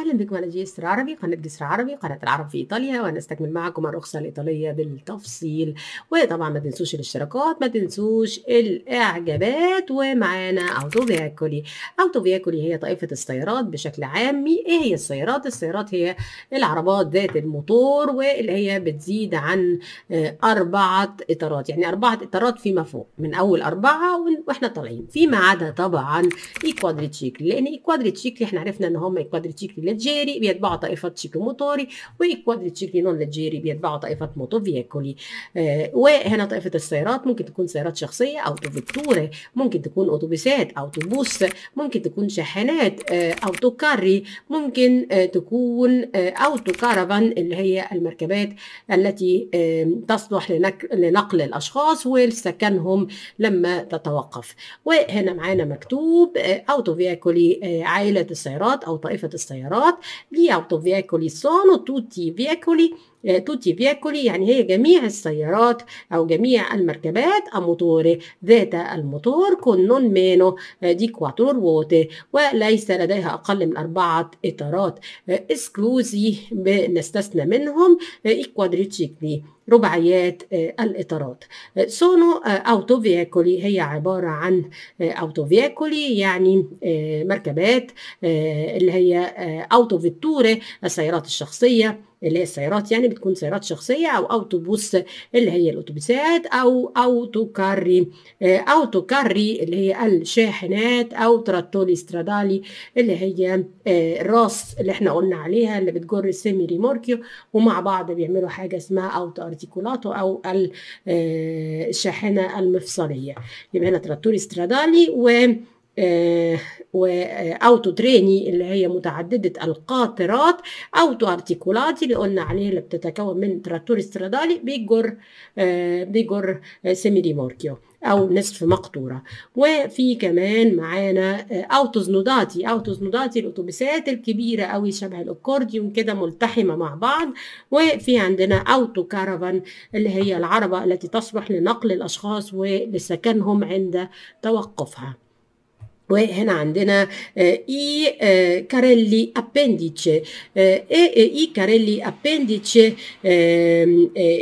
اهلا بكم على جي جسر عربي قناه جسر عربي قناه العرب في ايطاليا وهنستكمل معكم الرخصه الايطاليه بالتفصيل وطبعا ما تنسوش الاشتراكات ما تنسوش الاعجابات ومعانا اوتو فياكولي اوتو فياكولي هي طائفه السيارات بشكل عام ايه هي السيارات السيارات هي العربات ذات الموتور واللي هي بتزيد عن آه، اربعه اطارات يعني اربعه اطارات فيما فوق من اول اربعه واحنا طالعين فيما عدا طبعا ايكوادريتشيكلي لان ايكوادريتشيكلي احنا عرفنا ان هم ايكوادريتشيكلي passeggeri, viatbao tarifat ciclomotori والكوادريتشيكلي نون ليجيري بيتباعوا طائفات موتو فييكولي آه وهنا طائفة السيارات ممكن تكون سيارات شخصية أو فيكتوري ممكن تكون أتوبيسات أوتوبوس ممكن تكون شاحنات آه أوتو كاري ممكن آه تكون آه أوتو كارفان اللي هي المركبات التي آه تصلح لنك... لنقل الأشخاص ولسكنهم لما تتوقف وهنا معانا مكتوب آه أوتو فييكولي آه عائلة السيارات أو طائفة السيارات Lot, gli autoveicoli sono tutti i veicoli آه، توتي فياكولي يعني هي جميع السيارات أو جميع المركبات أموتور ذات الموتور نون مينو آه، دي كواتور ووتي وليس لديها أقل من أربعة إطارات اسكلوزي آه، بنستثنى منهم إكوادريتشيكلي رباعيات الإطارات سونو أوتو فياكولي هي عبارة عن أوتو فياكولي يعني مركبات اللي هي أوتو فيتوري السيارات الشخصية اللي هي السيارات يعني بتكون سيارات شخصيه او اوتوبوس اللي هي الاتوبيسات او اوتو كاري اوتو آه، كاري اللي هي الشاحنات او تراتولي سترادالي اللي هي الراس آه، اللي احنا قلنا عليها اللي بتجر السيمي ريموركيو ومع بعض بيعملوا حاجه اسمها اوتو ارتيكولاتو او آه، الشاحنه المفصليه يبقى هنا تراتولي سترادالي و او تريني اللي هي متعدده القاطرات اوتو ارتيكولاتي اللي قلنا عليه اللي بتتكون من تراتور استرادالي بيجر بيجر سيمي موركيو او نصف مقطوره وفي كمان معانا اوتوز نوداتي اوتوز نوداتي الاتوبيسات الكبيره قوي شبه الاكورديون كده ملتحمه مع بعض وفي عندنا اوتو كارفان اللي هي العربه التي تصلح لنقل الاشخاص ولسكنهم عند توقفها وهنا عندنا اي كاريلي ابنديتشي اي كاريلي ابنديتشي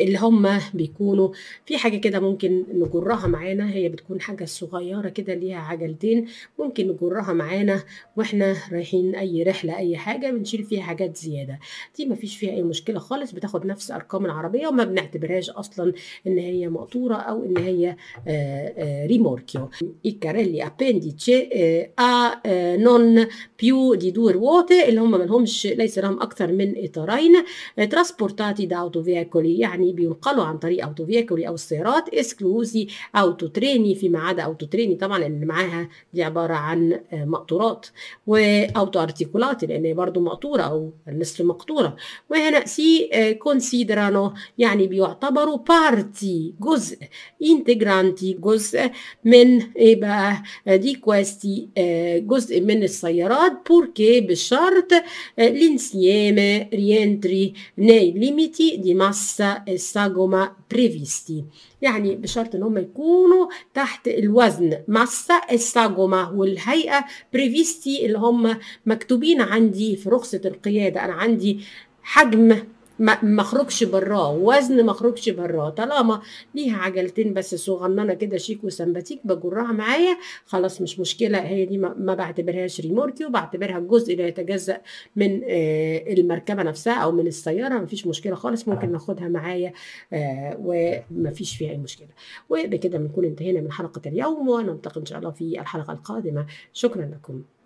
اللي هم بيكونوا في حاجه كده ممكن نجرها معانا هي بتكون حاجه صغيره كده ليها عجلتين ممكن نجرها معانا واحنا رايحين اي رحله اي حاجه بنشيل فيها حاجات زياده دي ما فيش فيها اي مشكله خالص بتاخد نفس ارقام العربيه وما بنعتبرهاش اصلا ان هي مقطوره او ان هي ريموركيو اي كاريلي ابنديتشي a non più di due ruote اللي هم منهمش ليس لهم أكثر من إطارين آه، دا اوتو فيكولي يعني بينقلوا عن طريق اوتو فيكولي أو السيارات اسكلوزي اوتو تريني فيما عدا اوتو تريني طبعا اللي معاها دي عبارة عن آه، مقطورات وأوتو ارتيكولاتي لأن هي برضه مقطورة أو نصف مقطورة وهنا سي كونسيدرانو آه، يعني بيعتبروا بارتي جزء انتجرانتي جزء من إيه بقى دي كويستي دلوقتي آه، جزء من السيارات بوركي بشرط آه، l'insieme ريانتري ناي ليميتي دي ماسا الساجوما بريفيستي يعني بشرط ان هم يكونوا تحت الوزن ماسا الساجوما e والهيئة بريفيستي اللي هم مكتوبين عندي في رخصة القيادة انا عندي حجم ما اخرجش براه وزن ما اخرجش براه طالما ليها عجلتين بس صغننه كده شيك وسمباتيك بجرها معايا خلاص مش مشكله هي دي ما بعتبرهاش ريموركي وبعتبرها الجزء اللي يتجزا من آه، المركبه نفسها او من السياره مفيش مشكله خالص ممكن آه. ناخدها معايا آه، ومفيش فيها اي مشكله وبكده بنكون انتهينا من حلقه اليوم ونلتقي ان شاء الله في الحلقه القادمه شكرا لكم